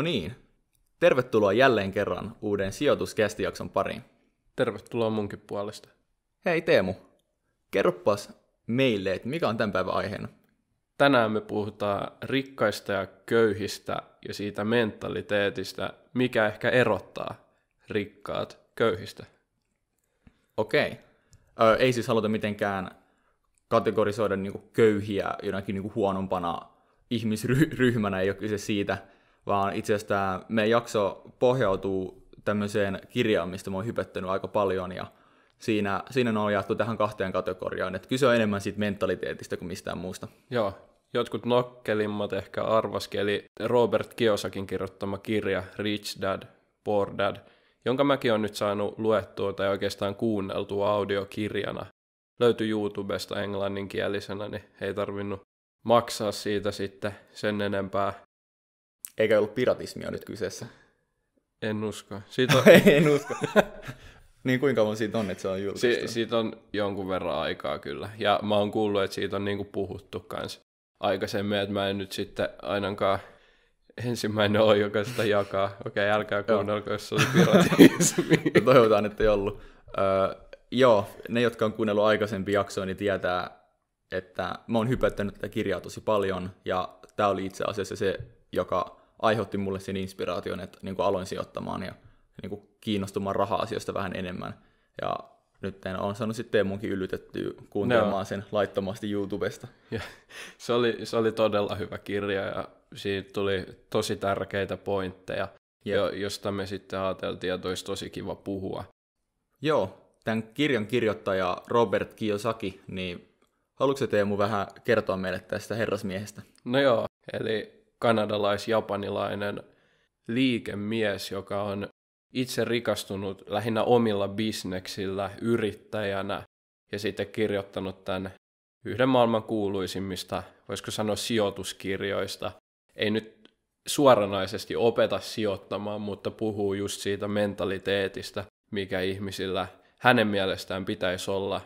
No niin, tervetuloa jälleen kerran uuden sijoituskästijakson pariin. Tervetuloa munkin puolesta. Hei Teemu, kerroppas meille, että mikä on tämän päivän aiheena? Tänään me puhutaan rikkaista ja köyhistä ja siitä mentaliteetistä, mikä ehkä erottaa rikkaat köyhistä. Okei. Okay. ei siis haluta mitenkään kategorisoida niinku köyhiä jonakin niinku huonompana ihmisryhmänä, ei ole kyse siitä – vaan itse asiassa tämä meidän jakso pohjautuu tämmöiseen kirjaan, mistä mä oon hypettänyt aika paljon, ja siinä, siinä on jaettu tähän kahteen kategoriaan, että kyse on enemmän siitä mentaliteetistä kuin mistään muusta. Joo, jotkut nokkelimmat ehkä arvaskeli eli Robert Kiosakin kirjoittama kirja Rich Dad, Poor Dad, jonka mäkin on nyt saanut luettua tai oikeastaan kuunneltua audiokirjana. Löytyi YouTubesta englanninkielisenä, niin ei tarvinnut maksaa siitä sitten sen enempää. Eikä ollut piratismia nyt kyseessä. En usko. Siitä on... en usko. niin kuinka kauan siitä on, että se on julkaistu? Si- siitä on jonkun verran aikaa kyllä. Ja mä oon kuullut, että siitä on niinku puhuttu kanssa aikaisemmin, että mä en nyt sitten ainakaan ensimmäinen ole, joka sitä jakaa. Okei, okay, älkää kuunnelko, jos se on piratismi. No toivotaan, että ei ollut. Öö, joo, ne, jotka on kuunnellut aikaisempi jaksoa, niin tietää, että mä oon hypättänyt tätä kirjaa tosi paljon, ja tämä oli itse asiassa se, joka aiheutti mulle sen inspiraation, että niin kuin aloin sijoittamaan ja niin kuin kiinnostumaan raha-asioista vähän enemmän. Ja nyt en on saanut sitten Teemunkin yllytettyä kuuntelemaan no. sen laittomasti YouTubesta. Ja, se, oli, se oli todella hyvä kirja ja siitä tuli tosi tärkeitä pointteja, yep. jo, josta me sitten ajateltiin, että olisi tosi kiva puhua. Joo, tämän kirjan kirjoittaja Robert Kiyosaki, niin haluatko Teemu vähän kertoa meille tästä herrasmiehestä? No joo, eli kanadalais-japanilainen liikemies, joka on itse rikastunut lähinnä omilla bisneksillä yrittäjänä ja sitten kirjoittanut tämän yhden maailman kuuluisimmista, voisiko sanoa sijoituskirjoista. Ei nyt suoranaisesti opeta sijoittamaan, mutta puhuu just siitä mentaliteetistä, mikä ihmisillä hänen mielestään pitäisi olla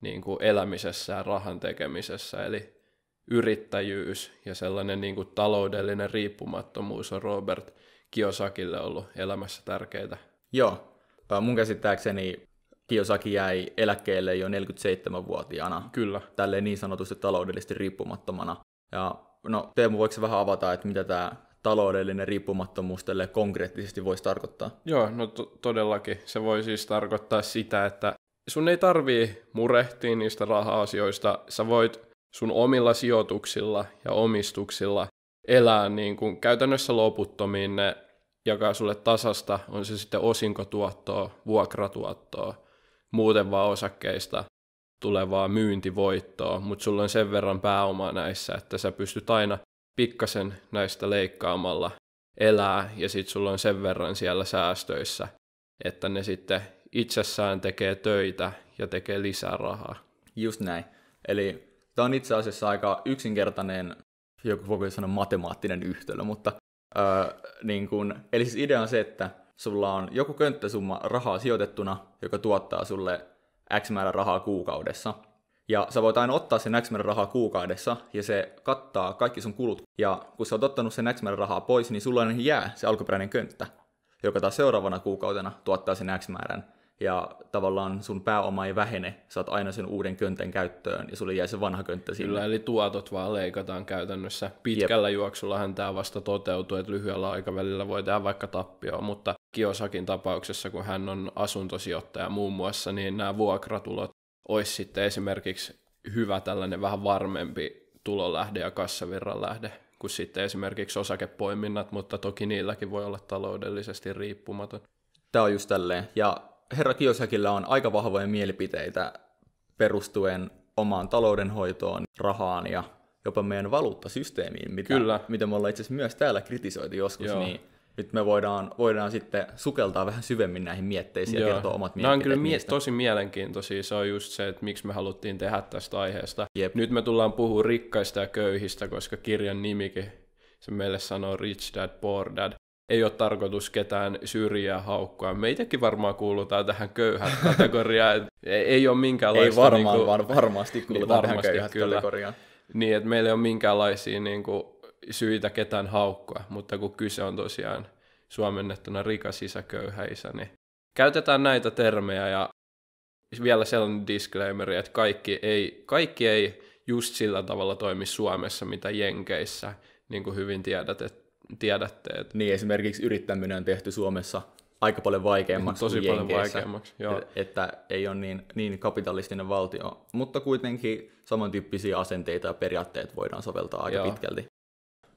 niin kuin elämisessä ja rahan tekemisessä. Eli yrittäjyys ja sellainen niin kuin taloudellinen riippumattomuus on Robert Kiosakille ollut elämässä tärkeitä. Joo. Mun käsittääkseni Kiosaki jäi eläkkeelle jo 47-vuotiaana. Kyllä. Tälle niin sanotusti taloudellisesti riippumattomana. Ja no Teemu, voiko vähän avata, että mitä tämä taloudellinen riippumattomuus tälle konkreettisesti voisi tarkoittaa? Joo, no to- todellakin. Se voi siis tarkoittaa sitä, että sun ei tarvii murehtia niistä raha-asioista. Sä voit sun omilla sijoituksilla ja omistuksilla elää niin kuin käytännössä loputtomiin ne jakaa sulle tasasta, on se sitten osinkotuottoa, vuokratuottoa, muuten vaan osakkeista tulevaa myyntivoittoa, mutta sulla on sen verran pääomaa näissä, että sä pystyt aina pikkasen näistä leikkaamalla elää, ja sit sulla on sen verran siellä säästöissä, että ne sitten itsessään tekee töitä ja tekee lisää rahaa. Just näin. Eli Tämä on itse asiassa aika yksinkertainen, joku voi sanoa matemaattinen yhtälö, mutta öö, niin kun, eli siis idea on se, että sulla on joku könttäsumma rahaa sijoitettuna, joka tuottaa sulle X määrä rahaa kuukaudessa. Ja sä voit aina ottaa sen X määrä rahaa kuukaudessa, ja se kattaa kaikki sun kulut. Ja kun sä oot ottanut sen X määrä rahaa pois, niin sulla jää se alkuperäinen könttä, joka taas seuraavana kuukautena tuottaa sen X määrän ja tavallaan sun pääoma ei vähene, saat aina sen uuden köntän käyttöön ja sulle jäi se vanha könttä sinne. Kyllä, eli tuotot vaan leikataan käytännössä. Pitkällä Jep. juoksullahan tämä vasta toteutuu, että lyhyellä aikavälillä voi tehdä vaikka tappioa, mutta Kiosakin tapauksessa, kun hän on asuntosijoittaja muun muassa, niin nämä vuokratulot olisi sitten esimerkiksi hyvä tällainen vähän varmempi tulolähde ja kassavirran lähde kuin sitten esimerkiksi osakepoiminnat, mutta toki niilläkin voi olla taloudellisesti riippumaton. Tämä on just tälleen. Ja herra Kiosäkillä on aika vahvoja mielipiteitä perustuen omaan taloudenhoitoon, rahaan ja jopa meidän valuuttasysteemiin, mitä, Kyllä. mitä me ollaan itse asiassa myös täällä kritisoitu joskus, Joo. niin nyt me voidaan, voidaan sitten sukeltaa vähän syvemmin näihin mietteisiin Joo. ja kertoa omat mielipiteet. Nämä on kyllä mie- tosi mielenkiintoisia. Se on just se, että miksi me haluttiin tehdä tästä aiheesta. Jep. Nyt me tullaan puhua rikkaista ja köyhistä, koska kirjan nimikin se meille sanoo Rich Dad, Poor Dad ei ole tarkoitus ketään syrjää haukkoa. Me varmaan kuulutaan tähän köyhän kategoriaan. ei ole minkäänlaista... Ei varmaan, niin kuin, vaan varmasti niin, kuulutaan niin, varmasti, tähän kyllä. kategoriaan. Niin, että meillä ei ole minkäänlaisia niin kuin, syitä ketään haukkoa, mutta kun kyse on tosiaan suomennettuna rikas isä, köyhä isä, niin käytetään näitä termejä ja vielä sellainen disclaimer, että kaikki ei, kaikki ei just sillä tavalla toimi Suomessa, mitä Jenkeissä, niin kuin hyvin tiedät, että tiedätte. Että... Niin, esimerkiksi yrittäminen on tehty Suomessa aika paljon vaikeammaksi Tosi kuin paljon Jenkeissä, vaikeammaksi, joo. Että ei ole niin, niin kapitalistinen valtio, mutta kuitenkin samantyyppisiä asenteita ja periaatteet voidaan soveltaa aika joo. pitkälti.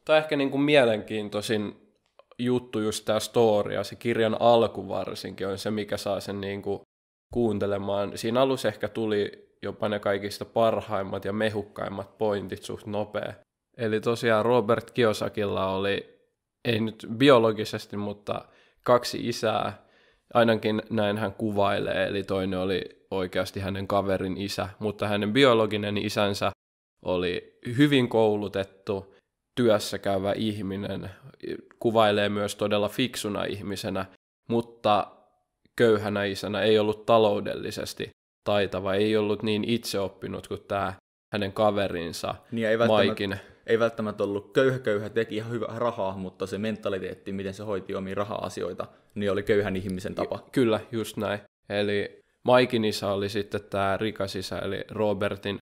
Tämä ehkä niin kuin mielenkiintoisin juttu just tämä story ja se kirjan alku varsinkin on se, mikä saa sen niin kuin kuuntelemaan. Siinä alussa ehkä tuli jopa ne kaikista parhaimmat ja mehukkaimmat pointit suht nopea. Eli tosiaan Robert Kiosakilla oli ei nyt biologisesti, mutta kaksi isää, ainakin näin hän kuvailee, eli toinen oli oikeasti hänen kaverin isä, mutta hänen biologinen isänsä oli hyvin koulutettu, työssä käyvä ihminen, kuvailee myös todella fiksuna ihmisenä, mutta köyhänä isänä ei ollut taloudellisesti taitava, ei ollut niin itseoppinut kuin tämä hänen kaverinsa niin, ei Maikin ei välttämättä ollut köyhä köyhä, teki ihan hyvää rahaa, mutta se mentaliteetti, miten se hoiti omia raha-asioita, niin oli köyhän ihmisen tapa. Kyllä, just näin. Eli Maikin isä oli sitten tämä rikas isä, eli Robertin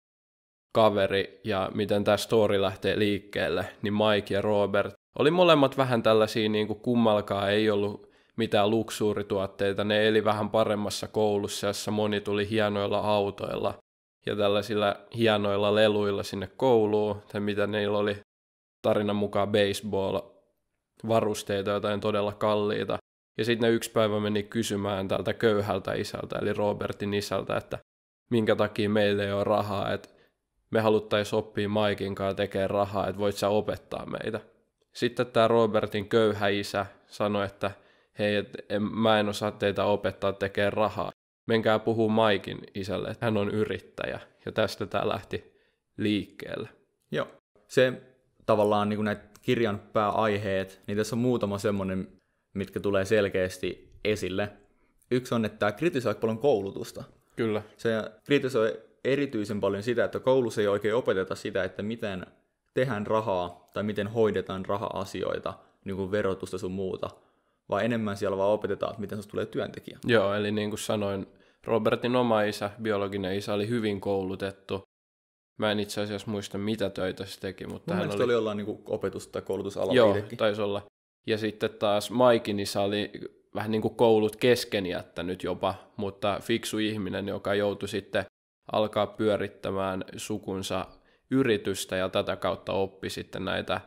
kaveri, ja miten tämä story lähtee liikkeelle, niin Mike ja Robert oli molemmat vähän tällaisia, niin kuin kummalkaan ei ollut mitään luksuurituotteita, ne eli vähän paremmassa koulussa, jossa moni tuli hienoilla autoilla, ja tällaisilla hienoilla leluilla sinne kouluun, tai mitä niillä oli tarinan mukaan baseball-varusteita, jotain todella kalliita. Ja sitten ne yksi päivä meni kysymään tältä köyhältä isältä, eli Robertin isältä, että minkä takia meillä ei ole rahaa, että me haluttaisiin oppia Maikin kanssa tekemään rahaa, että voit sä opettaa meitä. Sitten tämä Robertin köyhä isä sanoi, että hei, et en, mä en osaa teitä opettaa tekemään rahaa menkää puhuu Maikin isälle, että hän on yrittäjä. Ja tästä tämä lähti liikkeelle. Joo. Se tavallaan niin kuin näitä kirjan pääaiheet, niin tässä on muutama semmoinen, mitkä tulee selkeästi esille. Yksi on, että tämä kritisoi paljon koulutusta. Kyllä. Se kritisoi erityisen paljon sitä, että koulussa ei oikein opeteta sitä, että miten tehdään rahaa tai miten hoidetaan raha-asioita, niin kuin verotusta sun muuta, vai enemmän siellä vaan opetetaan, että miten se tulee työntekijä. Joo, eli niin kuin sanoin, Robertin oma isä, biologinen isä, oli hyvin koulutettu. Mä en itse asiassa muista, mitä töitä se teki, mutta Mun hän oli... oli jollain niin opetus- tai koulutusalalla Joo, itsekin. taisi olla. Ja sitten taas Maikin isä oli vähän niin kuin koulut kesken jättänyt jopa, mutta fiksu ihminen, joka joutui sitten alkaa pyörittämään sukunsa yritystä ja tätä kautta oppi sitten näitä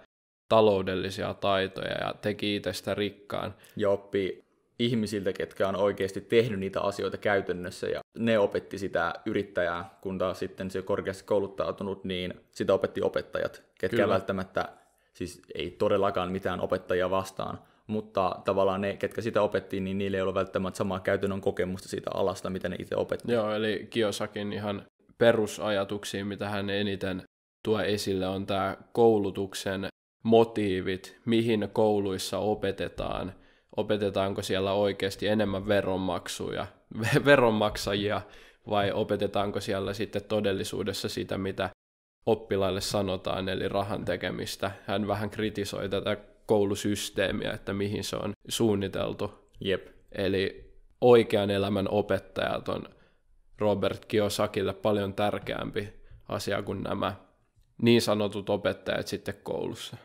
taloudellisia taitoja ja teki itsestä rikkaan. Ja oppi ihmisiltä, ketkä on oikeasti tehnyt niitä asioita käytännössä ja ne opetti sitä yrittäjää, kun taas sitten se korkeasti kouluttautunut, niin sitä opetti opettajat, ketkä Kyllä. välttämättä, siis ei todellakaan mitään opettajia vastaan, mutta tavallaan ne, ketkä sitä opetti, niin niillä ei ole välttämättä samaa käytännön kokemusta siitä alasta, mitä ne itse opetti. Joo, eli Kiosakin ihan perusajatuksiin, mitä hän eniten tuo esille, on tämä koulutuksen motiivit, mihin kouluissa opetetaan, opetetaanko siellä oikeasti enemmän veronmaksuja, veronmaksajia vai opetetaanko siellä sitten todellisuudessa sitä, mitä oppilaille sanotaan, eli rahan tekemistä. Hän vähän kritisoi tätä koulusysteemiä, että mihin se on suunniteltu. Jep. Eli oikean elämän opettajat on Robert Kiosakille paljon tärkeämpi asia kuin nämä niin sanotut opettajat sitten koulussa.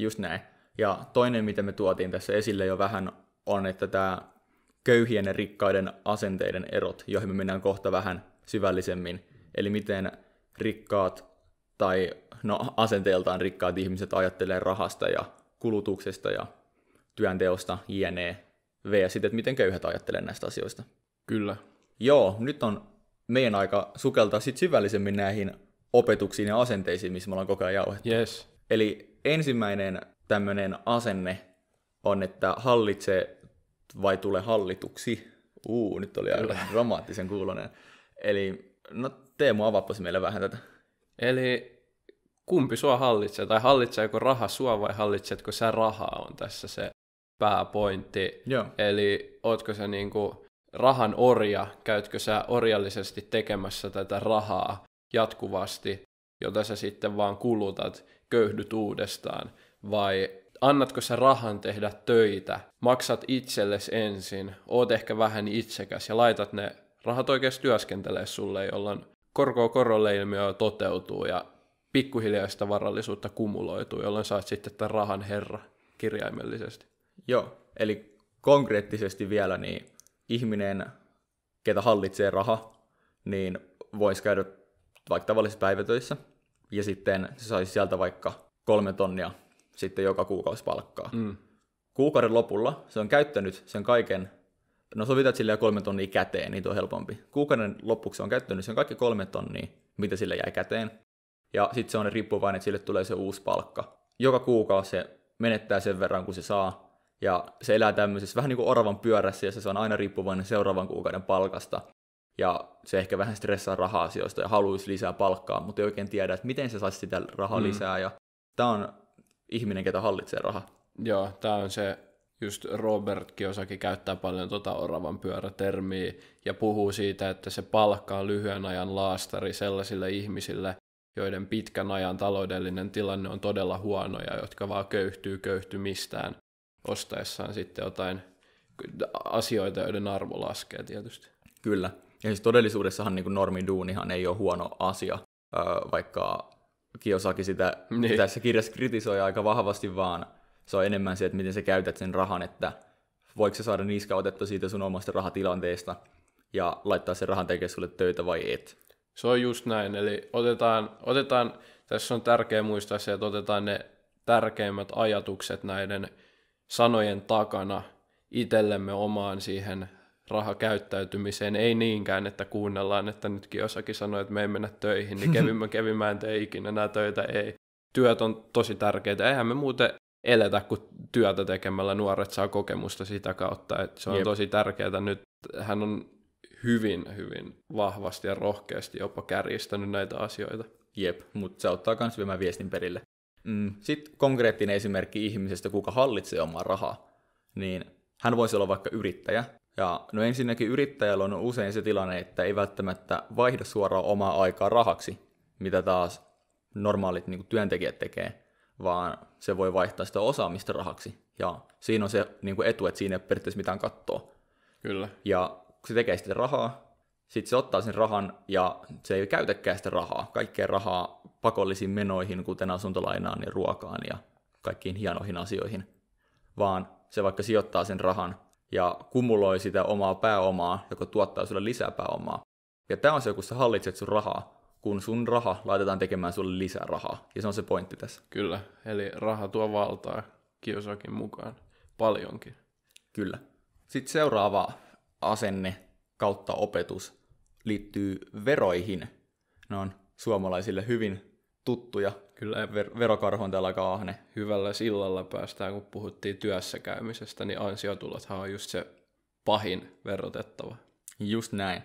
Just näin. Ja toinen, mitä me tuotiin tässä esille jo vähän, on, että tämä köyhien ja rikkaiden asenteiden erot, joihin me mennään kohta vähän syvällisemmin. Eli miten rikkaat tai no, asenteeltaan rikkaat ihmiset ajattelee rahasta ja kulutuksesta ja työnteosta, jne. V ja sitten, että miten köyhät ajattelee näistä asioista. Kyllä. Joo, nyt on meidän aika sukeltaa sit syvällisemmin näihin opetuksiin ja asenteisiin, missä me ollaan koko ajan jauhettu. Yes. Eli ensimmäinen tämmöinen asenne on, että hallitse vai tule hallituksi. Uu, nyt oli aika dramaattisen kuulonen. Eli no Teemu, avaapas meille vähän tätä. Eli kumpi sua hallitsee, tai hallitseeko raha sua vai hallitsetko sä rahaa on tässä se pääpointti. Joo. Eli ootko sä niinku rahan orja, käytkö sä orjallisesti tekemässä tätä rahaa jatkuvasti, jota sä sitten vaan kulutat, köyhdyt uudestaan, vai annatko sä rahan tehdä töitä, maksat itsellesi ensin, oot ehkä vähän itsekäs ja laitat ne rahat oikeasti työskentelee sulle, jolloin korko korolle ilmiö toteutuu ja pikkuhiljaa sitä varallisuutta kumuloituu, jolloin saat sitten tämän rahan herra kirjaimellisesti. Joo, eli konkreettisesti vielä, niin ihminen, ketä hallitsee raha, niin voisi käydä vaikka tavallisissa päivätöissä – ja sitten se saisi sieltä vaikka kolme tonnia sitten joka kuukausi palkkaa. Mm. Kuukauden lopulla se on käyttänyt sen kaiken, no sovitat sille kolme tonnia käteen, niin tuo on helpompi. Kuukauden lopuksi se on käyttänyt sen kaikki kolme tonnia, mitä sille jäi käteen. Ja sitten se on riippuvainen, että sille tulee se uusi palkka. Joka kuukausi se menettää sen verran, kun se saa. Ja se elää tämmöisessä vähän niin kuin oravan pyörässä, ja se on aina riippuvainen seuraavan kuukauden palkasta ja se ehkä vähän stressaa raha-asioista ja haluaisi lisää palkkaa, mutta ei oikein tiedä, että miten se saisi sitä rahaa mm. lisää. Ja tämä on ihminen, ketä hallitsee raha. Joo, tämä on se, just Robert Kiosaki käyttää paljon tuota oravan pyörätermiä ja puhuu siitä, että se palkkaa lyhyen ajan laastari sellaisille ihmisille, joiden pitkän ajan taloudellinen tilanne on todella huono ja jotka vaan köyhtyy köyhtymistään ostaessaan sitten jotain asioita, joiden arvo laskee tietysti. Kyllä. Ja siis todellisuudessahan niin normiduunihan ei ole huono asia, vaikka Kiosaki sitä niin. tässä kirjassa kritisoi aika vahvasti, vaan se on enemmän se, että miten sä käytät sen rahan, että voiko sä saada niska otetta siitä sun omasta rahatilanteesta ja laittaa sen rahan tekemään sulle töitä vai et. Se on just näin, eli otetaan, otetaan tässä on tärkeä muistaa se, että otetaan ne tärkeimmät ajatukset näiden sanojen takana itsellemme omaan siihen rahakäyttäytymiseen, ei niinkään, että kuunnellaan, että nytkin jossakin sanoi, että me ei mennä töihin, niin kevimmä kevimään tee ikinä nämä töitä, ei. Työt on tosi tärkeitä, eihän me muuten eletä, kuin työtä tekemällä nuoret saa kokemusta sitä kautta, että se on Jep. tosi tärkeää nyt. Hän on hyvin, hyvin vahvasti ja rohkeasti jopa kärjistänyt näitä asioita. Jep, mutta se auttaa myös viemään viestin perille. Mm. Sitten konkreettinen esimerkki ihmisestä, kuka hallitsee omaa rahaa, niin hän voisi olla vaikka yrittäjä, ja no ensinnäkin yrittäjällä on usein se tilanne, että ei välttämättä vaihda suoraan omaa aikaa rahaksi, mitä taas normaalit niin kuin työntekijät tekee, vaan se voi vaihtaa sitä osaamista rahaksi. Ja siinä on se niin kuin etu, että siinä ei ole periaatteessa mitään kattoa. Kyllä. Ja kun se tekee sitä rahaa, sitten se ottaa sen rahan ja se ei käytäkään sitä rahaa, kaikkea rahaa pakollisiin menoihin, kuten asuntolainaan ja ruokaan ja kaikkiin hienoihin asioihin, vaan se vaikka sijoittaa sen rahan ja kumuloi sitä omaa pääomaa, joka tuottaa sulle lisää pääomaa. Ja tämä on se, kun sä hallitset sun rahaa, kun sun raha laitetaan tekemään sulle lisää rahaa. Ja se on se pointti tässä. Kyllä, eli raha tuo valtaa kiosakin mukaan. Paljonkin. Kyllä. Sitten seuraava asenne kautta opetus liittyy veroihin. Ne on suomalaisille hyvin tuttuja kyllä ver- on täällä kaahne. Hyvällä sillalla päästään, kun puhuttiin työssä käymisestä, niin ansiotulothan on just se pahin verotettava. Just näin.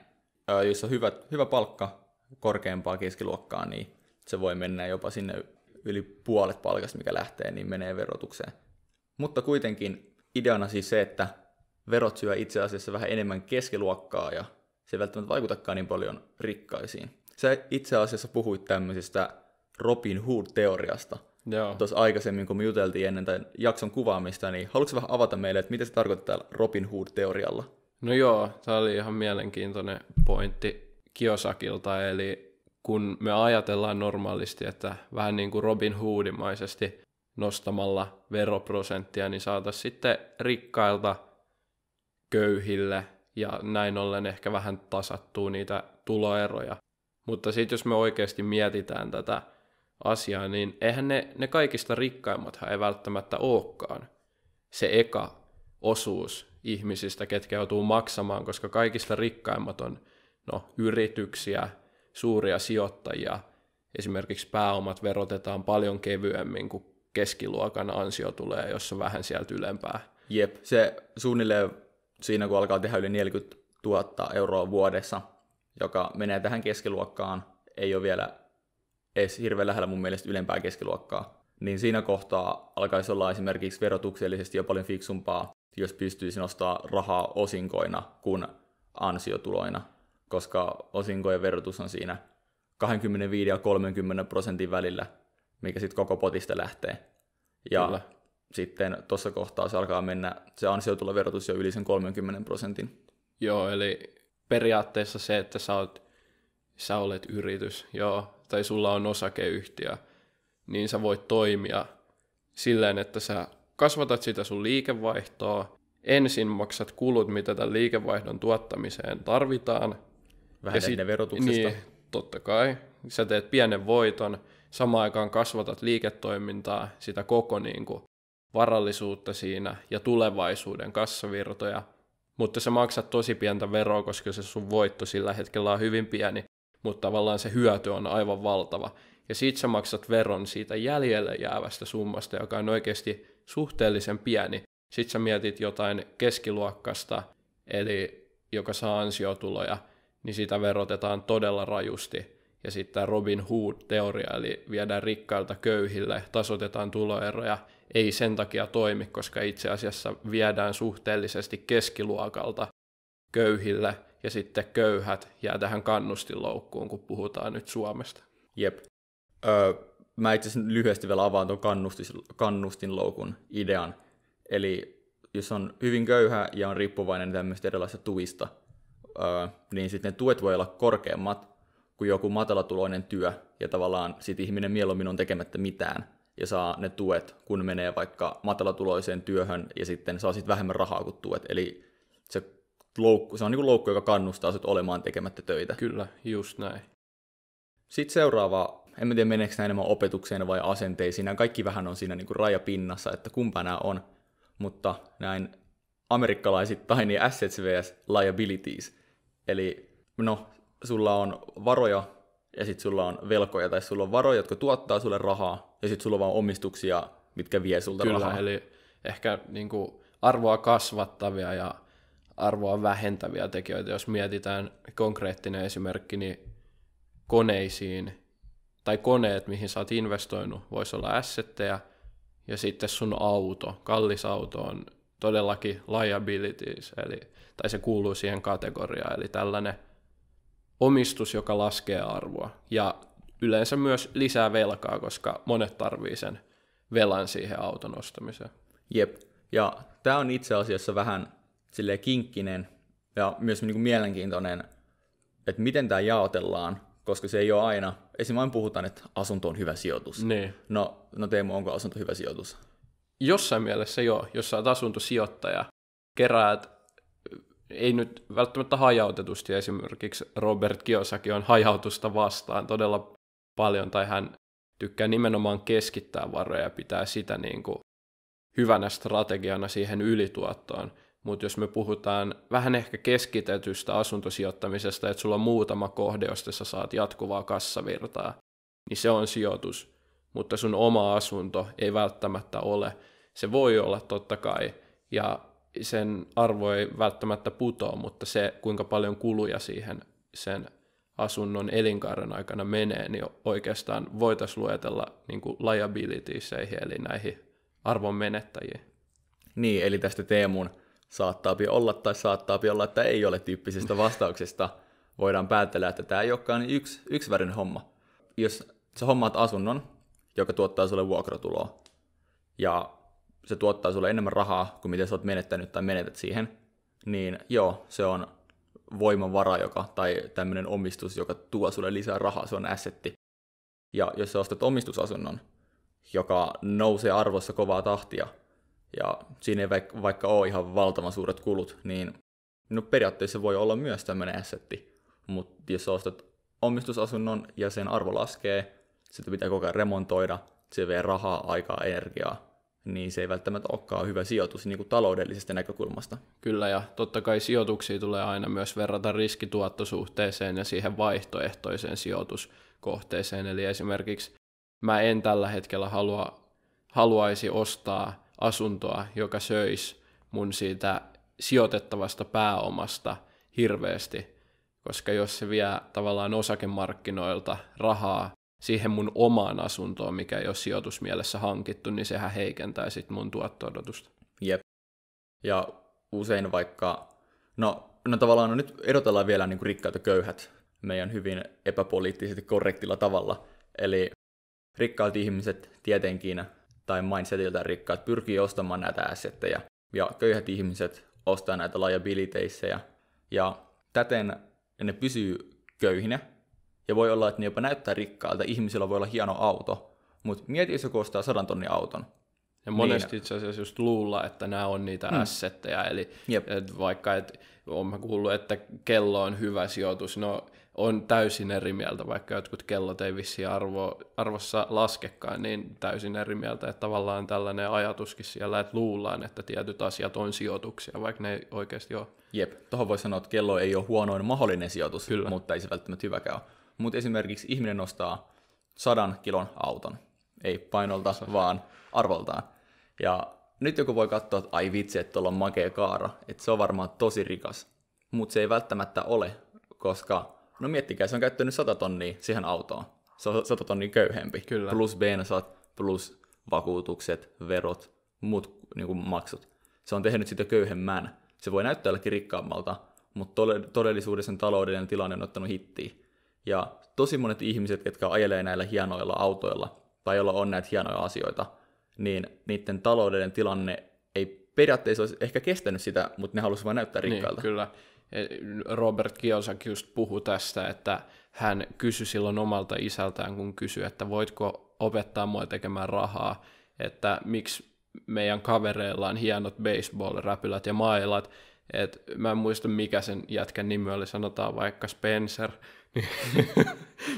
Ö, jos on hyvä, hyvä palkka korkeampaa keskiluokkaa, niin se voi mennä jopa sinne yli puolet palkasta, mikä lähtee, niin menee verotukseen. Mutta kuitenkin ideana siis se, että verot syö itse asiassa vähän enemmän keskiluokkaa ja se ei välttämättä vaikutakaan niin paljon rikkaisiin. Sä itse asiassa puhuit tämmöisistä Robin Hood-teoriasta tuossa aikaisemmin, kun me juteltiin ennen tämän jakson kuvaamista, niin haluatko vähän avata meille, että mitä se tarkoittaa täällä Robin Hood-teorialla? No joo, tämä oli ihan mielenkiintoinen pointti Kiosakilta, eli kun me ajatellaan normaalisti, että vähän niin kuin Robin Hoodimaisesti nostamalla veroprosenttia, niin saataisiin sitten rikkailta köyhille ja näin ollen ehkä vähän tasattuu niitä tuloeroja. Mutta sitten jos me oikeasti mietitään tätä asiaa, niin eihän ne, ne kaikista rikkaimmathan ei välttämättä olekaan se eka osuus ihmisistä, ketkä joutuu maksamaan, koska kaikista rikkaimmat on no, yrityksiä, suuria sijoittajia. Esimerkiksi pääomat verotetaan paljon kevyemmin kuin keskiluokan ansio tulee, on vähän sieltä ylempää. Jep, se suunnilleen siinä kun alkaa tehdä yli 40 000 euroa vuodessa, joka menee tähän keskiluokkaan, ei ole vielä edes hirveän lähellä mun mielestä ylempää keskiluokkaa. Niin siinä kohtaa alkaisi olla esimerkiksi verotuksellisesti jo paljon fiksumpaa, jos pystyisi nostaa rahaa osinkoina kuin ansiotuloina, koska osinkojen verotus on siinä 25 ja 30 prosentin välillä, mikä sitten koko potista lähtee. Ja Kyllä. sitten tuossa kohtaa se alkaa mennä, se ansiotuloverotus jo yli sen 30 prosentin. Joo, eli periaatteessa se, että sä, oot, sä olet yritys, joo, tai sulla on osakeyhtiö, niin sä voit toimia silleen, että sä kasvatat sitä sun liikevaihtoa, ensin maksat kulut, mitä tämän liikevaihdon tuottamiseen tarvitaan. Vähän ja sit, verotuksesta. Niin, totta kai. Sä teet pienen voiton, samaan aikaan kasvatat liiketoimintaa, sitä koko niin kuin, varallisuutta siinä ja tulevaisuuden kassavirtoja, mutta sä maksat tosi pientä veroa, koska se sun voitto sillä hetkellä on hyvin pieni, mutta tavallaan se hyöty on aivan valtava. Ja sit sä maksat veron siitä jäljelle jäävästä summasta, joka on oikeasti suhteellisen pieni. Sit sä mietit jotain keskiluokkasta, eli joka saa ansiotuloja, niin sitä verotetaan todella rajusti. Ja sitten Robin Hood-teoria, eli viedään rikkailta köyhille, tasotetaan tuloeroja, ei sen takia toimi, koska itse asiassa viedään suhteellisesti keskiluokalta köyhille ja sitten köyhät jää tähän kannustinloukkuun, kun puhutaan nyt Suomesta. Jep. Öö, mä itse asiassa lyhyesti vielä avaan tuon kannustis, kannustinloukun idean. Eli jos on hyvin köyhä ja on riippuvainen tämmöistä erilaisista tuista, öö, niin sitten ne tuet voi olla korkeammat kuin joku matalatuloinen työ, ja tavallaan sit ihminen mieluummin on tekemättä mitään, ja saa ne tuet, kun menee vaikka matalatuloiseen työhön, ja sitten saa sitten vähemmän rahaa kuin tuet. Eli se loukku, se on niin kuin loukku, joka kannustaa sut olemaan tekemättä töitä. Kyllä, just näin. Sitten seuraava, en tiedä meneekö nämä enemmän opetukseen vai asenteisiin, nämä kaikki vähän on siinä niin kuin rajapinnassa, että kumpa nämä on, mutta näin amerikkalaisittain niin assets vs liabilities. Eli no, sulla on varoja ja sitten sulla on velkoja, tai sulla on varoja, jotka tuottaa sulle rahaa, ja sitten sulla on vaan omistuksia, mitkä vie sulta Kyllä, rahaa. eli ehkä niin kuin arvoa kasvattavia ja arvoa vähentäviä tekijöitä. Jos mietitään konkreettinen esimerkki, niin koneisiin tai koneet, mihin sä oot investoinut, voisi olla assetteja, ja sitten sun auto, kallis auto on todellakin liabilities, eli, tai se kuuluu siihen kategoriaan, eli tällainen omistus, joka laskee arvoa, ja yleensä myös lisää velkaa, koska monet tarvii sen velan siihen auton ostamiseen. Jep, ja tämä on itse asiassa vähän silleen kinkkinen ja myös niin kuin mielenkiintoinen, että miten tämä jaotellaan, koska se ei ole aina, esimerkiksi vain puhutaan, että asunto on hyvä sijoitus. Niin. No, no Teemu, onko asunto hyvä sijoitus? Jossain mielessä joo, jos sä oot asuntosijoittaja, keräät, ei nyt välttämättä hajautetusti, esimerkiksi Robert Kiosaki on hajautusta vastaan todella paljon, tai hän tykkää nimenomaan keskittää varoja ja pitää sitä niin kuin hyvänä strategiana siihen ylituottoon mutta jos me puhutaan vähän ehkä keskitetystä asuntosijoittamisesta, että sulla on muutama kohde, josta sä saat jatkuvaa kassavirtaa, niin se on sijoitus, mutta sun oma asunto ei välttämättä ole. Se voi olla totta kai, ja sen arvo ei välttämättä putoa, mutta se, kuinka paljon kuluja siihen sen asunnon elinkaaren aikana menee, niin oikeastaan voitaisiin luetella niin liabilitieseihin, eli näihin arvon menettäjiin. Niin, eli tästä Teemun saattaapi olla tai saattaapi olla, että ei ole tyyppisistä vastauksista voidaan päätellä, että tämä ei olekaan niin yksi, värin homma. Jos sä hommaat asunnon, joka tuottaa sulle vuokratuloa, ja se tuottaa sulle enemmän rahaa kuin mitä sä oot menettänyt tai menetät siihen, niin joo, se on voimavara joka, tai tämmöinen omistus, joka tuo sulle lisää rahaa, se on assetti. Ja jos sä ostat omistusasunnon, joka nousee arvossa kovaa tahtia, ja siinä ei vaikka, vaikka ole ihan valtavan suuret kulut, niin no periaatteessa voi olla myös tämmöinen assetti, mutta jos ostat omistusasunnon ja sen arvo laskee, sitä pitää koko ajan remontoida, se vie rahaa, aikaa, energiaa, niin se ei välttämättä olekaan hyvä sijoitus niin kuin taloudellisesta näkökulmasta. Kyllä, ja totta kai sijoituksia tulee aina myös verrata riskituottosuhteeseen ja siihen vaihtoehtoiseen sijoituskohteeseen. Eli esimerkiksi mä en tällä hetkellä halua, haluaisi ostaa asuntoa, joka söisi mun siitä sijoitettavasta pääomasta hirveästi, koska jos se vie tavallaan osakemarkkinoilta rahaa siihen mun omaan asuntoon, mikä ei ole sijoitusmielessä hankittu, niin sehän heikentää sit mun tuotto-odotusta. Jep. Ja usein vaikka, no, no tavallaan no nyt erotellaan vielä niin kuin rikkaat ja köyhät meidän hyvin epäpoliittisesti korrektilla tavalla. Eli rikkaat ihmiset tietenkin tai mindsetiltä rikkaat pyrkii ostamaan näitä assetteja, ja köyhät ihmiset ostaa näitä liabiliteissejä, ja täten ne pysyy köyhinä, ja voi olla, että ne jopa näyttää rikkaalta, ihmisillä voi olla hieno auto, mutta mieti, jos joku ostaa sadan tonnin auton. Ja monesti niin. itse asiassa just luulla, että nämä on niitä hmm. assetteja, eli et vaikka, että on kuullut, että kello on hyvä sijoitus, no on täysin eri mieltä, vaikka jotkut kellot ei vissi arvo, arvossa laskekaan, niin täysin eri mieltä, että tavallaan tällainen ajatuskin siellä, että luullaan, että tietyt asiat on sijoituksia, vaikka ne ei oikeasti ole. Jep, tuohon voi sanoa, että kello ei ole huonoin mahdollinen sijoitus, Kyllä. mutta ei se välttämättä hyväkään ole. Mutta esimerkiksi ihminen nostaa sadan kilon auton, ei painolta, Sä. vaan arvoltaan. Ja nyt joku voi katsoa, että ai vitsi, että tuolla on makea kaara, että se on varmaan tosi rikas. Mutta se ei välttämättä ole, koska No miettikää, se on käyttänyt 100 tonnia siihen autoon. Se on 100 tonnia köyhempi. Kyllä. Plus bensat, plus vakuutukset, verot, muut niin kuin maksut. Se on tehnyt sitä köyhemmän. Se voi näyttää jollekin rikkaammalta, mutta todellisuudessa taloudellinen tilanne on ottanut hittiä. Ja tosi monet ihmiset, jotka ajelee näillä hienoilla autoilla, tai joilla on näitä hienoja asioita, niin niiden taloudellinen tilanne ei periaatteessa olisi ehkä kestänyt sitä, mutta ne halusivat vain näyttää rikkailta. Niin, kyllä. Robert Kiosak just puhui tästä, että hän kysyi silloin omalta isältään, kun kysyi, että voitko opettaa mua tekemään rahaa, että miksi meidän kavereilla on hienot baseball-räpylät ja mailat, että mä en muista mikä sen jätkän nimi oli, sanotaan vaikka Spencer,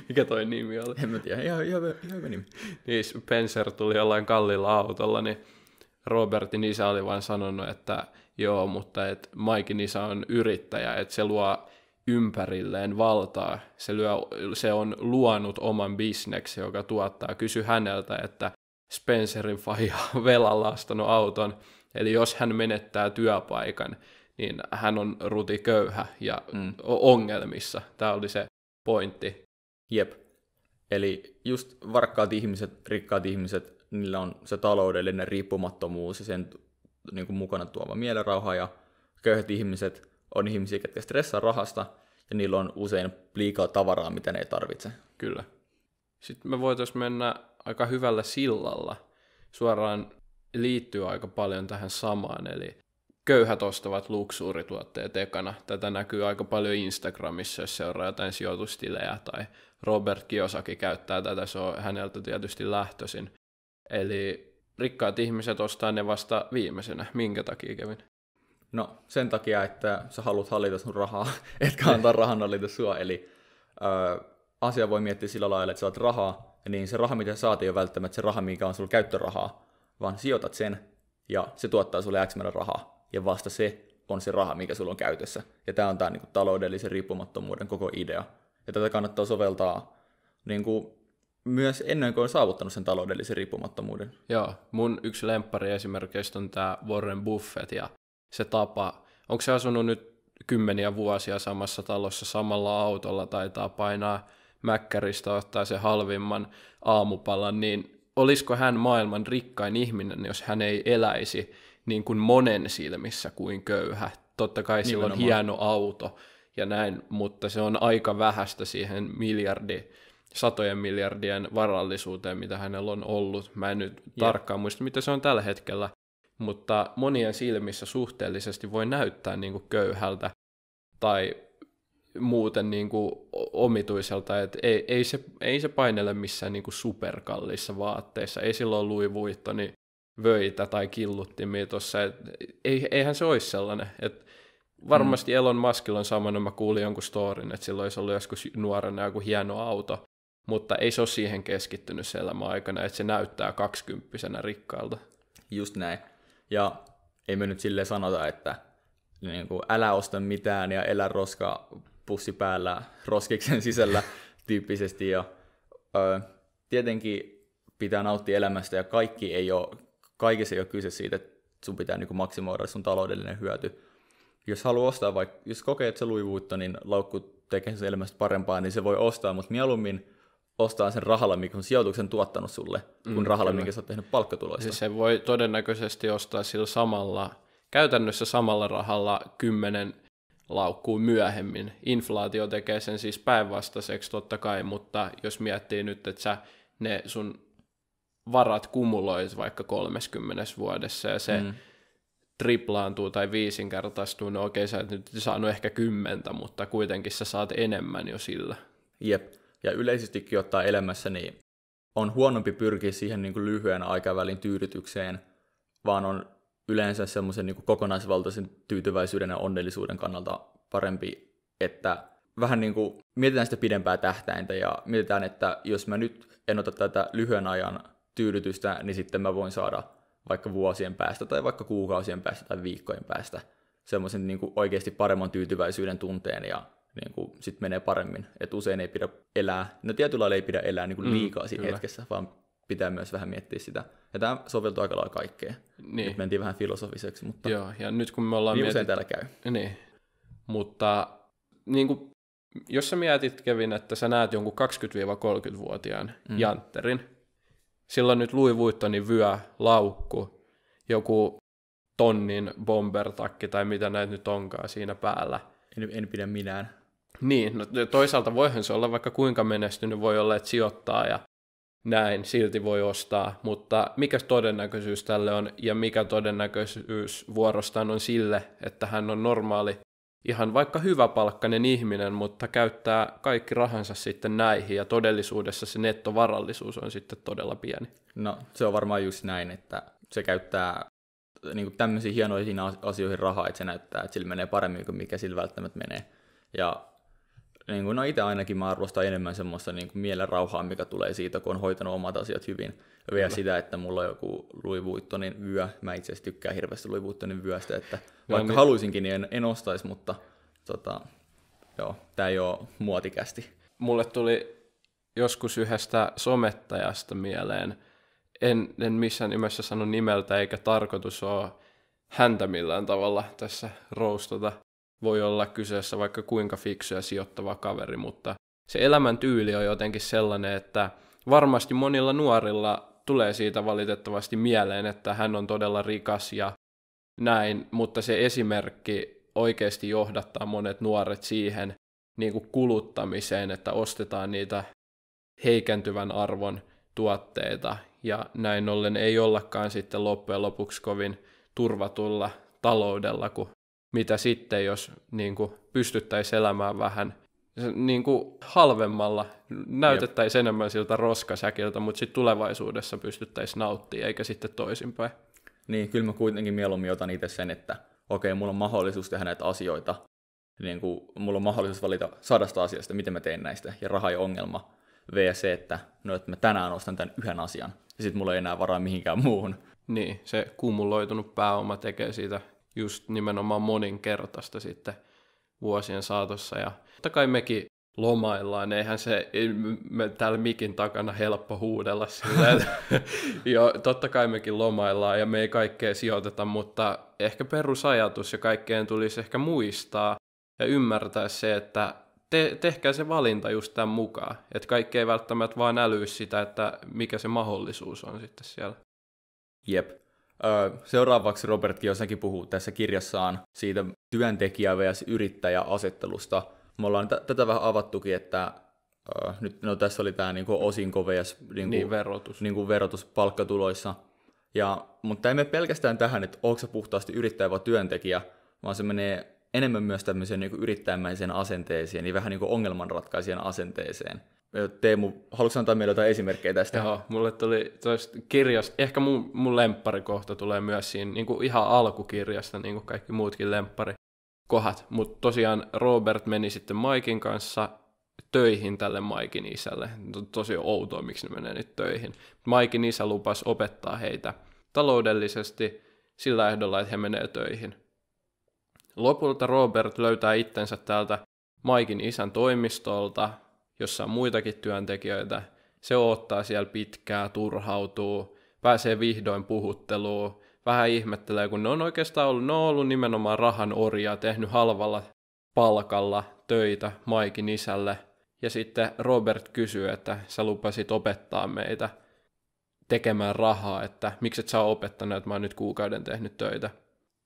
mikä toi nimi oli? En mä tiedä, ihan, ihan, ihan hyvä nimi. Niin Spencer tuli jollain kalliilla autolla, niin Robertin isä oli vain sanonut, että joo, mutta et Maikin isä on yrittäjä, että se luo ympärilleen valtaa. Se, lyö, se on luonut oman bisneksen, joka tuottaa. Kysy häneltä, että Spencerin faija on velalla astanut auton, eli jos hän menettää työpaikan, niin hän on ruti köyhä ja mm. ongelmissa. Tämä oli se pointti. Jep. Eli just varkkaat ihmiset, rikkaat ihmiset niillä on se taloudellinen riippumattomuus ja sen niin kuin mukana tuoma mielenrauha ja köyhät ihmiset on ihmisiä, jotka stressaa rahasta ja niillä on usein liikaa tavaraa, mitä ne ei tarvitse. Kyllä. Sitten me voitaisiin mennä aika hyvällä sillalla. Suoraan liittyy aika paljon tähän samaan, eli köyhät ostavat luksuurituotteet ekana. Tätä näkyy aika paljon Instagramissa, jos seuraa jotain sijoitustilejä, tai Robert Kiosaki käyttää tätä, se on häneltä tietysti lähtöisin. Eli rikkaat ihmiset ostaa ne vasta viimeisenä. Minkä takia, kävin? No, sen takia, että sä haluat hallita sun rahaa, etkä antaa rahan hallita sua. Eli ö, asia voi miettiä sillä lailla, että oot rahaa, niin se raha, mitä saat, ei ole välttämättä se raha, mikä on sulla käyttörahaa, vaan sijoitat sen, ja se tuottaa sulle X rahaa, ja vasta se on se raha, mikä sulla on käytössä. Ja tämä on tämä niin taloudellisen riippumattomuuden koko idea. Ja tätä kannattaa soveltaa niin kuin, myös ennen kuin on saavuttanut sen taloudellisen riippumattomuuden. Joo, mun yksi lemppari esimerkiksi on tämä Warren Buffett ja se tapa, onko se asunut nyt kymmeniä vuosia samassa talossa samalla autolla, taitaa painaa mäkkäristä, ottaa se halvimman aamupalan, niin olisiko hän maailman rikkain ihminen, jos hän ei eläisi niin kuin monen silmissä kuin köyhä. Totta kai sillä on hieno auto ja näin, mutta se on aika vähästä siihen miljardi satojen miljardien varallisuuteen, mitä hänellä on ollut. Mä en nyt yeah. tarkkaan muista, mitä se on tällä hetkellä, mutta monien silmissä suhteellisesti voi näyttää niin kuin köyhältä tai muuten niin kuin omituiselta, että ei, ei, se, ei se painele missään niin kuin superkallissa vaatteissa, ei silloin Louis Vuittoni niin vöitä tai killuttimia tuossa, ei, eihän se olisi sellainen, että varmasti mm. Elon Muskilla on sama, no mä kuulin jonkun storin, että silloin olisi ollut joskus nuorena joku hieno auto, mutta ei se ole siihen keskittynyt sen elämän aikana, että se näyttää kaksikymppisenä rikkaalta. Just näin. Ja ei me nyt sille sanota, että niin kuin, älä osta mitään ja elä roska pussi päällä roskiksen sisällä tyyppisesti. Ja, ö, tietenkin pitää nauttia elämästä ja kaikki ei ole, kaikessa ei ole kyse siitä, että sun pitää niin kuin, maksimoida sun taloudellinen hyöty. Jos haluaa ostaa vaikka, jos kokee, että se luivuutta, niin laukku tekee sen elämästä parempaa, niin se voi ostaa, mutta mieluummin ostaa sen rahalla, mikä on sijoituksen tuottanut sulle, kuin mm, rahalla, kyllä. minkä sä oot tehnyt palkkatuloista. Siis se voi todennäköisesti ostaa sillä samalla, käytännössä samalla rahalla kymmenen laukkuun myöhemmin. Inflaatio tekee sen siis päinvastaiseksi totta kai, mutta jos miettii nyt, että sä ne sun varat kumuloit vaikka 30 vuodessa ja se mm. triplaantuu tai viisinkertaistuu, no okei sä et nyt saanut ehkä kymmentä, mutta kuitenkin sä saat enemmän jo sillä. Jep ja yleisestikin ottaa elämässä, niin on huonompi pyrkiä siihen niin kuin lyhyen aikavälin tyydytykseen, vaan on yleensä semmoisen niin kokonaisvaltaisen tyytyväisyyden ja onnellisuuden kannalta parempi, että vähän niin kuin mietitään sitä pidempää tähtäintä ja mietitään, että jos mä nyt en ota tätä lyhyen ajan tyydytystä, niin sitten mä voin saada vaikka vuosien päästä tai vaikka kuukausien päästä tai viikkojen päästä semmoisen niin oikeasti paremman tyytyväisyyden tunteen ja niin kuin, sit menee paremmin. Et usein ei pidä elää, no tietyllä lailla ei pidä elää niin kuin mm, liikaa mm, siinä kyllä. hetkessä, vaan pitää myös vähän miettiä sitä. Ja tämä soveltuu aika lailla kaikkeen. Niin. Nyt mentiin vähän filosofiseksi, mutta Joo, ja nyt kun me ollaan niin mietit... usein täällä käy. Niin. Mutta niin kuin, jos sä mietit, Kevin, että sä näet jonkun 20-30-vuotiaan mm. jantterin, silloin nyt Louis Vuittonin vyö, laukku, joku tonnin bombertakki tai mitä näitä nyt onkaan siinä päällä. En, en pidä minään. Niin, no toisaalta voihan se olla vaikka kuinka menestynyt voi olla, että sijoittaa ja näin, silti voi ostaa, mutta mikä todennäköisyys tälle on ja mikä todennäköisyys vuorostaan on sille, että hän on normaali, ihan vaikka hyväpalkkainen ihminen, mutta käyttää kaikki rahansa sitten näihin ja todellisuudessa se nettovarallisuus on sitten todella pieni. No se on varmaan just näin, että se käyttää niin tämmöisiin hienoihin asioihin rahaa, että se näyttää, että sillä menee paremmin kuin mikä sillä välttämättä menee. Ja niin kuin, no itse ainakin mä arvostan enemmän semmoista niin kuin mielen rauhaa, mikä tulee siitä, kun on hoitanut omat asiat hyvin. Ja vielä sitä, että mulla on joku luivuittonin vyö. Mä itse asiassa tykkään hirveästi luivuittonin vyöstä, että vaikka no, haluaisinkin, niin en, en ostaisi, mutta tota, joo, tämä ei ole muotikästi. Mulle tuli joskus yhdestä somettajasta mieleen, en, en missään nimessä sano nimeltä eikä tarkoitus ole häntä millään tavalla tässä roustata, voi olla kyseessä vaikka kuinka fiksu ja sijoittava kaveri, mutta se elämäntyyli on jotenkin sellainen, että varmasti monilla nuorilla tulee siitä valitettavasti mieleen, että hän on todella rikas ja näin, mutta se esimerkki oikeasti johdattaa monet nuoret siihen niin kuin kuluttamiseen, että ostetaan niitä heikentyvän arvon tuotteita ja näin ollen ei ollakaan sitten loppujen lopuksi kovin turvatulla taloudella, kun mitä sitten, jos niin kuin pystyttäisiin elämään vähän niin kuin halvemmalla, näytettäisiin enemmän siltä roskasäkiltä, mutta sitten tulevaisuudessa pystyttäisiin nauttimaan, eikä sitten toisinpäin. Niin, kyllä mä kuitenkin mieluummin otan itse sen, että okei, mulla on mahdollisuus tehdä näitä asioita, niin kuin mulla on mahdollisuus valita sadasta asiasta, miten mä teen näistä, ja raha ja ongelma, vs. se, että no, että mä tänään ostan tämän yhden asian, ja sitten mulla ei enää varaa mihinkään muuhun. Niin, se kumuloitunut pääoma tekee siitä just nimenomaan moninkertaista sitten vuosien saatossa. Ja totta kai mekin lomaillaan, eihän se ei, me täällä mikin takana helppo huudella sillä, jo, totta kai mekin lomaillaan ja me ei kaikkea sijoiteta, mutta ehkä perusajatus ja kaikkeen tulisi ehkä muistaa ja ymmärtää se, että te, tehkää se valinta just tämän mukaan, että kaikki ei välttämättä vaan älyy sitä, että mikä se mahdollisuus on sitten siellä. Jep. Seuraavaksi Robert Kiosaki puhuu tässä kirjassaan siitä työntekijä ja yrittäjäasettelusta. Me ollaan t- tätä vähän avattukin, että ö, nyt, no, tässä oli tämä niinku osinko vs. Niinku, niin, verotus. Niinku verotus palkkatuloissa. Ja, mutta ei mene pelkästään tähän, että onko se puhtaasti yrittäjä vai työntekijä, vaan se menee enemmän myös tämmöiseen niinku yrittäjämäiseen asenteeseen, niin vähän niin ongelmanratkaisijan asenteeseen. Teemu, haluatko antaa meille jotain esimerkkejä tästä? Joo, mulle tuli tuosta kirjasta, ehkä mun, mun lempparikohta tulee myös siinä niin kuin ihan alkukirjasta, niin kuin kaikki muutkin lempparikohat. Mutta tosiaan Robert meni sitten Maikin kanssa töihin tälle Maikin isälle. Tosi outoa, miksi ne menee nyt töihin. Maikin isä lupasi opettaa heitä taloudellisesti sillä ehdolla, että he menee töihin. Lopulta Robert löytää itsensä täältä Maikin isän toimistolta, jossa on muitakin työntekijöitä. Se ottaa siellä pitkää, turhautuu, pääsee vihdoin puhutteluun, vähän ihmettelee, kun ne on oikeastaan ollut, ne on ollut nimenomaan rahan orja tehnyt halvalla palkalla töitä Maikin isälle. Ja sitten Robert kysyy, että sä lupasit opettaa meitä tekemään rahaa, että miksi et sä ole opettanut, että mä oon nyt kuukauden tehnyt töitä.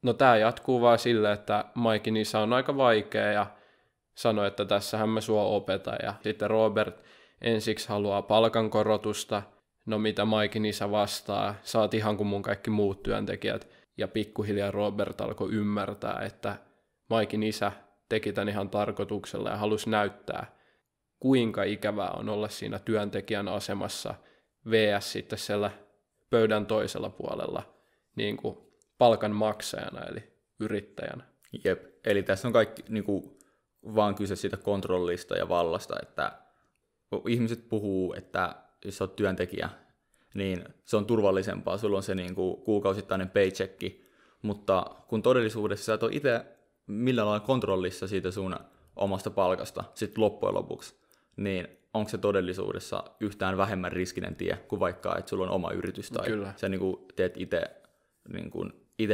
No tämä jatkuu vaan silleen, että Maikin isä on aika vaikea ja sanoi, että tässähän mä sua opetan. Ja sitten Robert ensiksi haluaa palkankorotusta, no mitä Maikin isä vastaa, saat ihan kuin mun kaikki muut työntekijät. Ja pikkuhiljaa Robert alkoi ymmärtää, että Maikin isä teki tämän ihan tarkoituksella ja halusi näyttää, kuinka ikävää on olla siinä työntekijän asemassa VS sitten siellä pöydän toisella puolella niin kuin palkan maksajana eli yrittäjänä. Jep, eli tässä on kaikki niin kuin vaan kyse siitä kontrollista ja vallasta, että ihmiset puhuu, että jos sä oot työntekijä, niin se on turvallisempaa, sulla on se niin kuin kuukausittainen paychecki, mutta kun todellisuudessa sä et ole itse millään lailla kontrollissa siitä sun omasta palkasta sit loppujen lopuksi, niin onko se todellisuudessa yhtään vähemmän riskinen tie kuin vaikka, että sulla on oma yritys tai Kyllä. sä niin kuin teet itse niin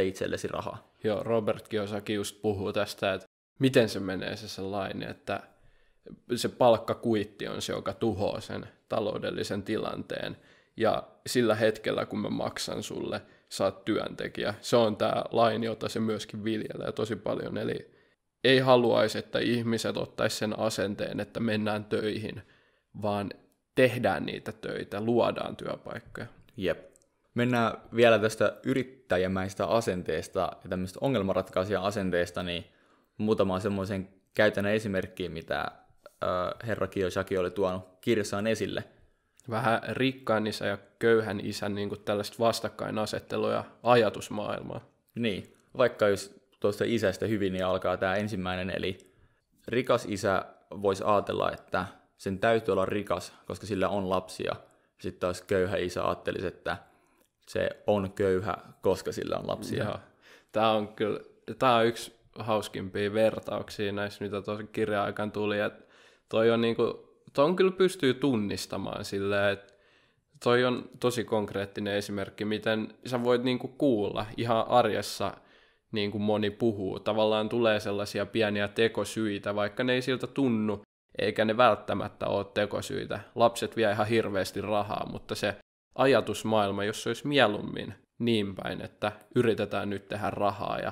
itsellesi rahaa. Joo, Robert osakin just puhuu tästä, että miten se menee se sellainen, että se palkkakuitti on se, joka tuhoaa sen taloudellisen tilanteen. Ja sillä hetkellä, kun mä maksan sulle, saat työntekijä. Se on tämä laini, jota se myöskin viljelee tosi paljon. Eli ei haluaisi, että ihmiset ottaisi sen asenteen, että mennään töihin, vaan tehdään niitä töitä, luodaan työpaikkoja. Jep. Mennään vielä tästä yrittäjämäistä asenteesta ja tämmöistä ongelmanratkaisija asenteesta, niin muutamaan semmoisen käytännön esimerkkiin, mitä herra Kiyosaki oli tuonut kirjassaan esille. Vähän rikkaan isä ja köyhän isän niin kuin tällaista vastakkainasettelua ja ajatusmaailmaa. Niin, vaikka jos tuosta isästä hyvin, niin alkaa tämä ensimmäinen, eli rikas isä voisi ajatella, että sen täytyy olla rikas, koska sillä on lapsia. Sitten taas köyhä isä ajattelisi, että se on köyhä, koska sillä on lapsia. Tämä on kyllä, tämä on yksi hauskimpia vertauksia näissä, mitä tuossa kirja-aikaan tuli, että toi on niinku, on kyllä pystyy tunnistamaan sillä, että toi on tosi konkreettinen esimerkki, miten sä voit niinku kuulla ihan arjessa, niin kuin moni puhuu. Tavallaan tulee sellaisia pieniä tekosyitä, vaikka ne ei siltä tunnu, eikä ne välttämättä ole tekosyitä. Lapset vie ihan hirveästi rahaa, mutta se ajatusmaailma, jos se olisi mieluummin niin päin, että yritetään nyt tehdä rahaa ja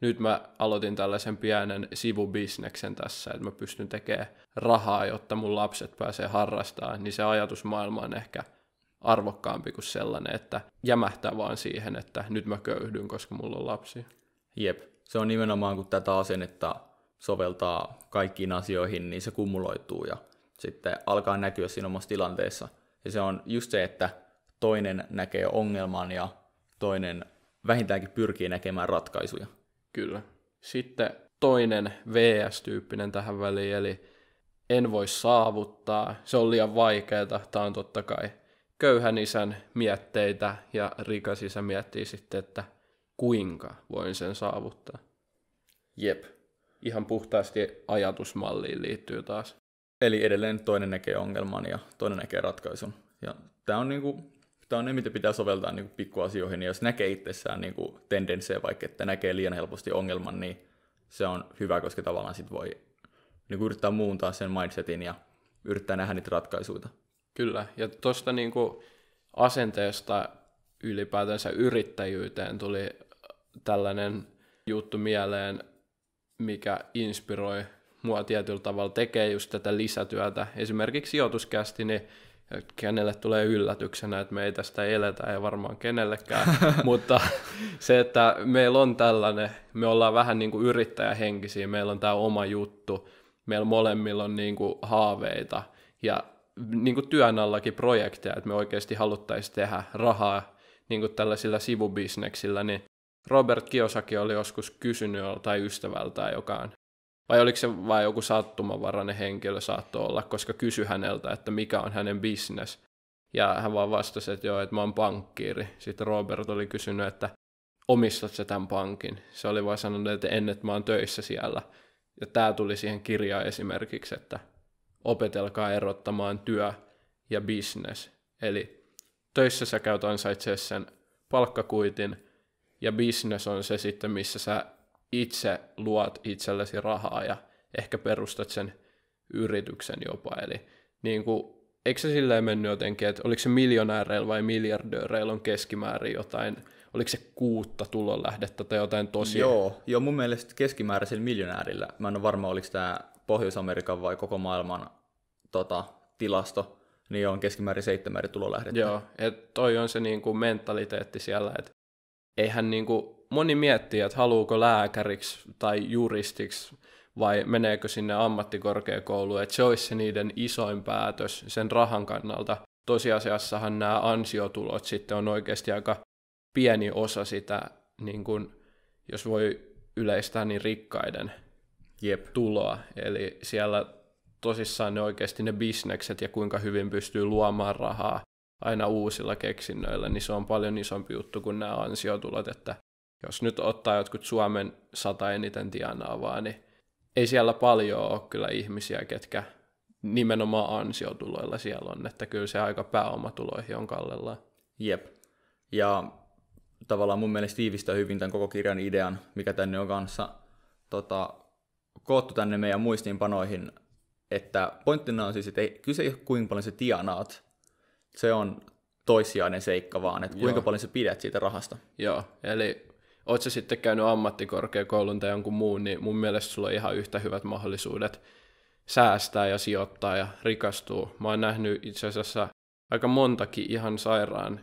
nyt mä aloitin tällaisen pienen sivubisneksen tässä, että mä pystyn tekemään rahaa, jotta mun lapset pääsee harrastamaan, niin se ajatusmaailma on ehkä arvokkaampi kuin sellainen, että jämähtää vaan siihen, että nyt mä köyhdyn, koska mulla on lapsi. Jep, se on nimenomaan kun tätä asennetta soveltaa kaikkiin asioihin, niin se kumuloituu ja sitten alkaa näkyä siinä omassa tilanteessa. Ja se on just se, että toinen näkee ongelman ja toinen vähintäänkin pyrkii näkemään ratkaisuja. Kyllä. Sitten toinen VS-tyyppinen tähän väliin, eli en voi saavuttaa, se on liian vaikeaa, tämä on totta kai köyhän isän mietteitä ja rikas isä miettii sitten, että kuinka voin sen saavuttaa. Jep, ihan puhtaasti ajatusmalliin liittyy taas. Eli edelleen toinen näkee ongelman ja toinen näkee ratkaisun. Ja tämä on niinku tämä on ne, mitä pitää soveltaa niin kuin pikkuasioihin, ja jos näkee itsessään niin kuin tendenssejä, vaikka että näkee liian helposti ongelman, niin se on hyvä, koska tavallaan sit voi niin kuin yrittää muuntaa sen mindsetin ja yrittää nähdä niitä ratkaisuja. Kyllä, ja tuosta niin kuin asenteesta ylipäätänsä yrittäjyyteen tuli tällainen juttu mieleen, mikä inspiroi mua tietyllä tavalla tekee just tätä lisätyötä. Esimerkiksi sijoituskästi, niin ja kenelle tulee yllätyksenä, että me ei tästä eletä, ei varmaan kenellekään, mutta se, että meillä on tällainen, me ollaan vähän niin kuin yrittäjähenkisiä, meillä on tämä oma juttu, meillä molemmilla on niin kuin haaveita ja niin kuin työn allakin projekteja, että me oikeasti haluttaisiin tehdä rahaa niin kuin tällaisilla sivubisneksillä, niin Robert Kiosaki oli joskus kysynyt tai ystävältä, joka on vai oliko se vain joku sattumanvarainen henkilö saattoi olla, koska kysy häneltä, että mikä on hänen bisnes Ja hän vaan vastasi, että joo, että mä oon pankkiiri. Sitten Robert oli kysynyt, että omistat sä tämän pankin? Se oli vaan sanonut, että en, että mä oon töissä siellä. Ja tämä tuli siihen kirjaan esimerkiksi, että opetelkaa erottamaan työ ja business. Eli töissä sä käyt ansaitsee sen palkkakuitin, ja business on se sitten, missä sä itse luot itsellesi rahaa ja ehkä perustat sen yrityksen jopa. Eli niin kuin, eikö se silleen mennyt jotenkin, että oliko se miljonääreillä vai miljardööreillä on keskimäärin jotain, oliko se kuutta tulonlähdettä tai jotain tosi? Joo, joo mun mielestä keskimääräisen miljonäärillä, mä en ole varma oliko tämä Pohjois-Amerikan vai koko maailman tota, tilasto, niin on keskimäärin seitsemän tulolähdettä. Joo, että toi on se niin kuin mentaliteetti siellä, että eihän niin kuin moni miettii, että haluuko lääkäriksi tai juristiksi vai meneekö sinne ammattikorkeakouluun, että se olisi se niiden isoin päätös sen rahan kannalta. Tosiasiassahan nämä ansiotulot sitten on oikeasti aika pieni osa sitä, niin kuin, jos voi yleistää, niin rikkaiden Jep. tuloa. Eli siellä tosissaan ne oikeasti ne bisnekset ja kuinka hyvin pystyy luomaan rahaa aina uusilla keksinnöillä, niin se on paljon isompi juttu kuin nämä ansiotulot, että jos nyt ottaa jotkut Suomen sata eniten tienaavaa, niin ei siellä paljon ole kyllä ihmisiä, ketkä nimenomaan ansiotuloilla siellä on, että kyllä se aika pääomatuloihin on kallellaan. Jep. Ja tavallaan mun mielestä tiivistää hyvin tämän koko kirjan idean, mikä tänne on kanssa tota, koottu tänne meidän muistiinpanoihin, että pointtina on siis, että ei, kyse ei ole kuinka paljon se tienaat, se on toissijainen seikka vaan, että kuinka Joo. paljon sä pidät siitä rahasta. Joo, eli oot sä sitten käynyt ammattikorkeakoulun tai jonkun muun, niin mun mielestä sulla on ihan yhtä hyvät mahdollisuudet säästää ja sijoittaa ja rikastua. Mä oon nähnyt itse asiassa aika montakin ihan sairaan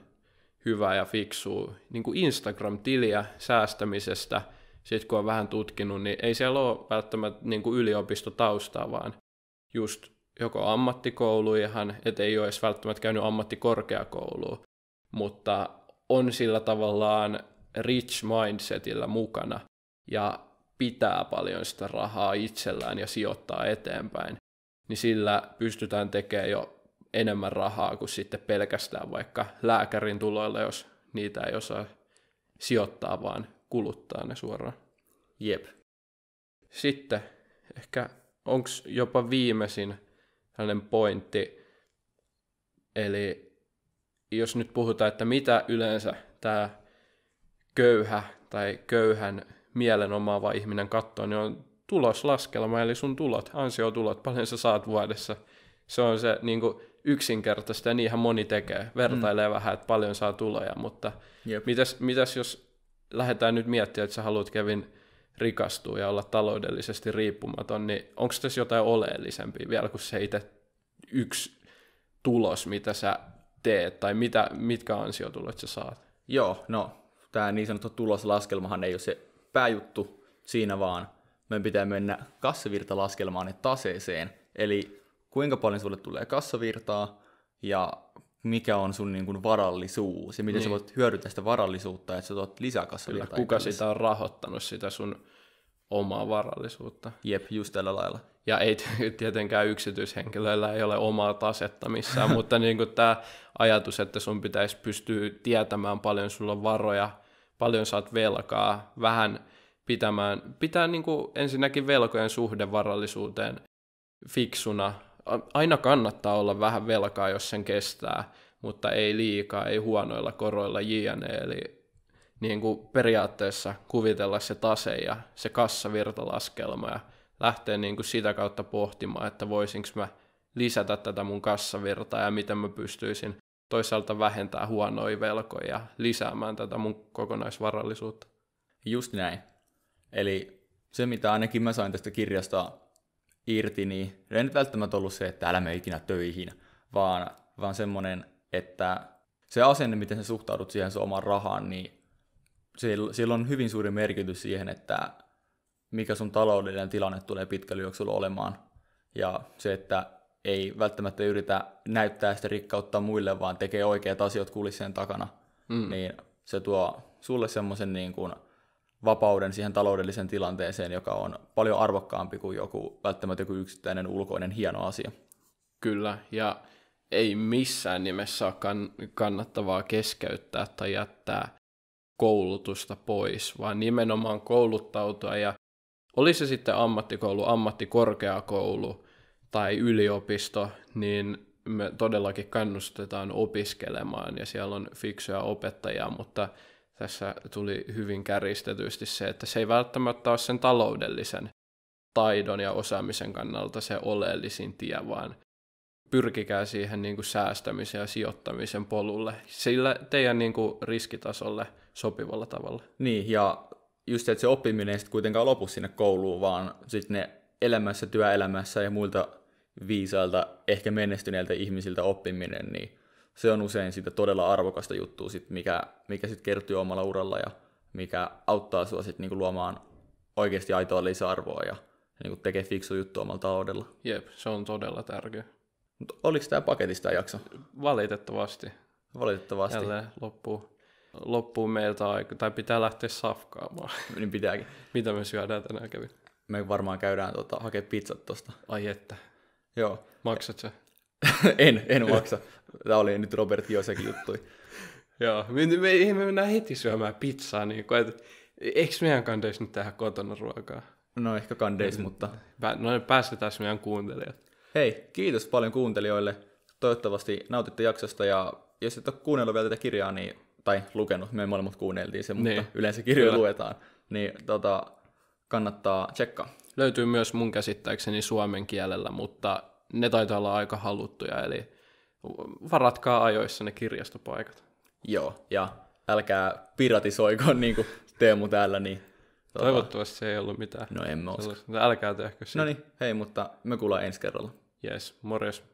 hyvää ja fiksua niin kuin Instagram-tiliä säästämisestä. Sitten kun on vähän tutkinut, niin ei siellä ole välttämättä niin kuin yliopistotaustaa, vaan just joko ammattikouluihin, että ei ole edes välttämättä käynyt ammattikorkeakouluun, mutta on sillä tavallaan rich mindsetillä mukana ja pitää paljon sitä rahaa itsellään ja sijoittaa eteenpäin, niin sillä pystytään tekemään jo enemmän rahaa kuin sitten pelkästään vaikka lääkärin tuloilla, jos niitä ei osaa sijoittaa, vaan kuluttaa ne suoraan. Jep. Sitten ehkä onko jopa viimeisin hänen pointti. Eli jos nyt puhutaan, että mitä yleensä tämä köyhä tai köyhän mielenomaava ihminen katsoo, niin on tuloslaskelma, eli sun tulot, ansiotulot, paljon sä saat vuodessa. Se on se niin kuin, yksinkertaista ja niinhän moni tekee, vertailee mm. vähän, että paljon saa tuloja, mutta mitäs, mitäs jos lähdetään nyt miettimään, että sä haluat Kevin rikastua ja olla taloudellisesti riippumaton, niin onko tässä jotain oleellisempia vielä kuin se itse yksi tulos, mitä sä teet, tai mitä, mitkä ansiotulot sä saat? Joo, no tämä niin sanottu tuloslaskelmahan ei ole se pääjuttu siinä vaan. Meidän pitää mennä kassavirtalaskelmaan ja taseeseen, eli kuinka paljon sulle tulee kassavirtaa ja mikä on sun niin kuin varallisuus ja miten niin. sä voit hyödyntää sitä varallisuutta, että sä tuot lisäkasvia. Kyllä, kuka sitä on rahoittanut, sitä sun omaa varallisuutta. Jep, just tällä lailla. Ja ei tietenkään yksityishenkilöillä ei ole omaa tasetta missään, mutta niin kuin tämä ajatus, että sun pitäisi pystyä tietämään paljon sulla on varoja, paljon saat velkaa, vähän pitämään, pitää niin kuin ensinnäkin velkojen suhde varallisuuteen fiksuna, aina kannattaa olla vähän velkaa, jos sen kestää, mutta ei liikaa, ei huonoilla koroilla jne. Eli niin kuin periaatteessa kuvitella se tase ja se kassavirtalaskelma ja lähteä niin kuin sitä kautta pohtimaan, että voisinko mä lisätä tätä mun kassavirtaa ja miten mä pystyisin toisaalta vähentää huonoja velkoja ja lisäämään tätä mun kokonaisvarallisuutta. Just näin. Eli se, mitä ainakin mä sain tästä kirjasta irti, niin ei nyt välttämättä ollut se, että älä mene ikinä töihin, vaan, vaan semmoinen, että se asenne, miten sä suhtaudut siihen sun omaan rahaan, niin sillä, sillä on hyvin suuri merkitys siihen, että mikä sun taloudellinen tilanne tulee pitkällä juoksulla olemaan. Ja se, että ei välttämättä yritä näyttää sitä rikkautta muille, vaan tekee oikeat asiat kulissien takana, mm. niin se tuo sulle semmoisen niin kuin – vapauden siihen taloudelliseen tilanteeseen, joka on paljon arvokkaampi kuin joku välttämättä joku yksittäinen ulkoinen hieno asia. Kyllä, ja ei missään nimessä ole kann- kannattavaa keskeyttää tai jättää koulutusta pois, vaan nimenomaan kouluttautua ja oli se sitten ammattikoulu, ammattikorkeakoulu tai yliopisto, niin me todellakin kannustetaan opiskelemaan ja siellä on fiksuja opettajia, mutta – tässä tuli hyvin käristetysti se, että se ei välttämättä ole sen taloudellisen taidon ja osaamisen kannalta se oleellisin tie, vaan pyrkikää siihen niin kuin säästämisen ja sijoittamisen polulle sillä teidän niin kuin riskitasolle sopivalla tavalla. Niin, ja just se, että se oppiminen ei kuitenkaan lopu sinne kouluun, vaan sitten ne elämässä, työelämässä ja muilta viisailta, ehkä menestyneiltä ihmisiltä oppiminen, niin se on usein sitä todella arvokasta juttua, sit, mikä, mikä sitten kertyy omalla uralla ja mikä auttaa sinua sit niinku luomaan oikeasti aitoa lisäarvoa ja niinku tekee fiksu juttu omalla taloudella. Jep, se on todella tärkeä. Mut oliko tämä paketista jakso? Valitettavasti. Valitettavasti. Jälleen loppuu, loppuu meiltä aika, tai pitää lähteä safkaamaan. niin pitääkin. Mitä me syödään tänään kävi? Me varmaan käydään tota, hakemaan pizzat tosta. Ai että. Joo. Maksat se. en, en maksa. Tämä oli nyt Robert Josekin juttu. Joo, me, me, me, mennään heti syömään pizzaa, niin kuin, että eikö meidän kandeis nyt tehdä kotona ruokaa? No ehkä kandeis, me, mutta... Pä, no päästetään meidän kuuntelijat. Hei, kiitos paljon kuuntelijoille. Toivottavasti nautitte jaksosta ja jos et ole kuunnellut vielä tätä kirjaa, niin, tai lukenut, me molemmat kuunneltiin se, mutta niin. yleensä kirjoja Kyllä. luetaan, niin tota, kannattaa tsekkaa. Löytyy myös mun käsittääkseni suomen kielellä, mutta ne taitaa olla aika haluttuja, eli varatkaa ajoissa ne kirjastopaikat. Joo, ja älkää piratisoiko niin kuin Teemu täällä, niin tuota... Toivottavasti se ei ollut mitään. No en mä usko. Älkää tehkö sitä. No niin, hei, mutta me kuullaan ensi kerralla. Yes, morjes.